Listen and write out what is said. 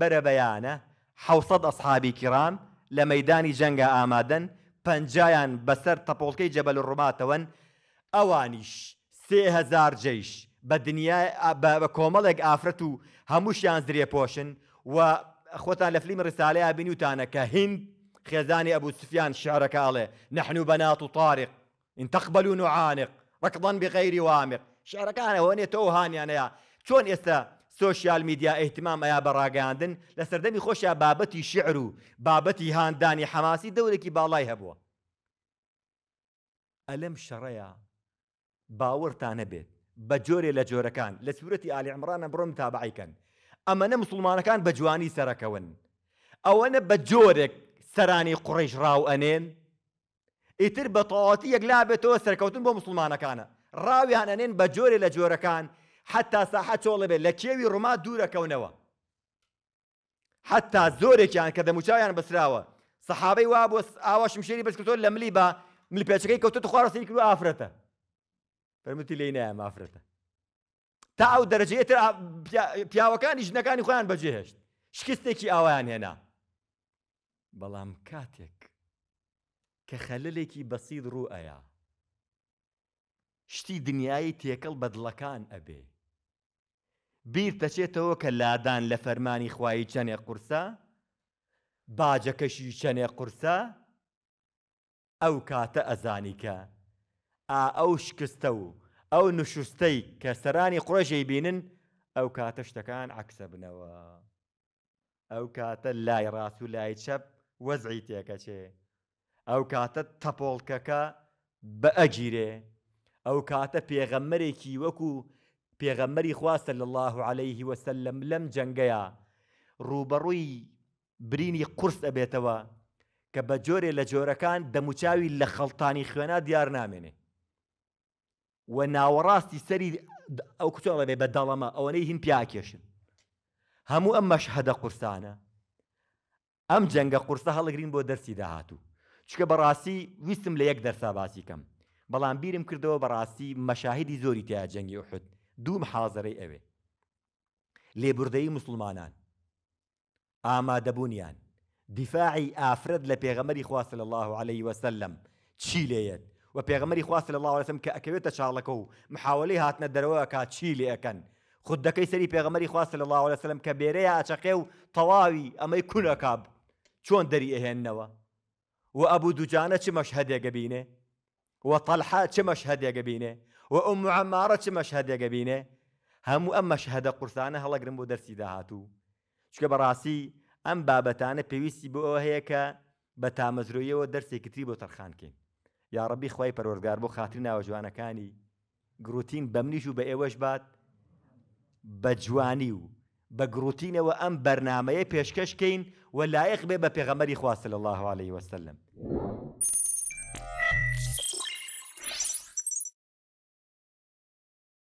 بەرە بەیانە حوسەد ئەسحابی کرام لە مەدانی جەنگە ئامادەن پەنجیان بەسەر تەپۆڵکەی جەبەل ڕووماتەوەن ئەوانیش سهزار جیش بە دنیا بە آفرتو هموش و هەمووشیان پوشن و خۆتان لە رساله ڕساالەیە بینوتانە کە هند ابو سفيان شعر شارەکاڵێ نحن بنات طارق ان انتقبلون وعانق ركضا بغير وامق شارەکانە هۆنێتەوە هاانیانەیە چۆن ئێستا سۆشیال میدیا ئەیتمام ئەیا بەڕاگەاندن لە سەردەمی خۆشە بابەتی شعر و بابەتی هاندانی حەماسی دەورێکی باڵای هەبووە. ئەلم شەڕەیە باوەرتانە بێت بە جۆرێ لە جۆرەکان لە سوورەتی ئالی ئەمرانە بڕۆم تابعیکەن. ئەمەنە مسلمانەکان بە جوانی سەرەکەون. ئەوەنە بە جۆرێک سەرانی قڕیش ڕاو ئەنێن، ئیتر بە تەواتی یەکلا بێتەوە سەرکەوتن بۆ مسلمانەکانە. ڕاویان ئەنێن بە جۆرێ لە جۆرەکان حتا ساحە چۆڵە بێت لە کێوی ڕووما دوورەکەونەوە حتا زۆرێکیان کە دەموچیان بسراوە سەحابەی وا بۆ ئاوا شمشێری بەسکردۆر لە ملی بە ملی پێچەکەی کەوتە خوارەسی کرد ئافرەتە فەرموتی لی نایە ئافرەتە تا ئەو دەرەجێتر پیاوەکانی ژنەکانی خۆیان بەجێهێشت شکستێکی ئاوایان هێنا بەڵام کاتێک کە خەللێکی بەسید ڕوو ئەیە شتی دنیای تێکەڵ بەدڵەکان ئەبێ بیر دەچێتەوە کە لادان لە فەرمانی خوایی چەنێ قورسە باجەکەشی چەنێ قورسە ئەو کاتە ئەزانی کە ئا ئەو شکستە و ئەو نوشستەی کە سەرانی قڕۆژەی بینن ئەو کاتە شتەکان عکسە بنەوە ئەو کاتە لای ڕاست و لای چەپ وەزعی تێکەچێ ئەو کاتە تەپۆڵکەکە بە ئەگیرێ ئەو کاتە پێغەممەرێکی وەکو پێغەمەری خواستە لە الله عليه وسلم لەم جەنگەیە ڕوبەڕووی برینی قرس ئەبێتەوە کە بە جۆرێ لە جۆرەکان دەموچاوی لە خەڵتانی خوێنا دیار نامێنێ و ناوەڕاستی سەری ئەو کچۆڵە بێ بە دەڵەمە ئەوەنەی هین پیاکێشن هەموو ئەم مەشهدە قورسانە ئەم جەنگە قورسە هەڵگرین بۆ دەرسی داهاتوو چکە بەڕاستی ویستم لە یەک دەرسا باسی کەم بەڵام بیرم کردەوە بەڕاستی مەشاهدی زۆری تیا جەنگی وحد دووم حازەرەی ئەوێ لێبوردەی مسلمانان ئامادەبوونیان دیفاعی ئافرەت لە پێغەمەری خواست لە الله عليه وسلم چی لێت و پێغەمەری خواست لە الله وسلم کە ئەکەوێتە چاڵەکە و محاولی هاتنە دەرەوە کا چی لێ ئەەکەن خودەکەی سەری پێغەمەری خواست لە الله وسلم کە بێرەیە ئاچەقێ و تەواوی ئەمەی کونەکاب چۆن دەری ئەهێننەوە و ئەبوو دوجانە چ مەشهدێگە بینێ وطلحة چه مشهد يقبينه وأم عمارة چه مشهد يقبينه همو أم مشهد قرسانة هلا قرم بو درسي دهاتو چکە بەڕاستی ئەم بابەتانە پێویستی بۆ ئەو هەیە کە بە تامەزرۆیەوە دەرسێکتری بۆ تەرخانکەین یاڕبی خی پەرۆرگار بۆ خاتری ناوە جوانەکانی گرروتین بەمنیش و بە ئێوەش بات بە جوانی و بە گرروتینەوە ئەم بەرنمەیە پێشکەشکەین و لایەق بێ بە پێغەمەری خواستە لە الله عليه وسلم.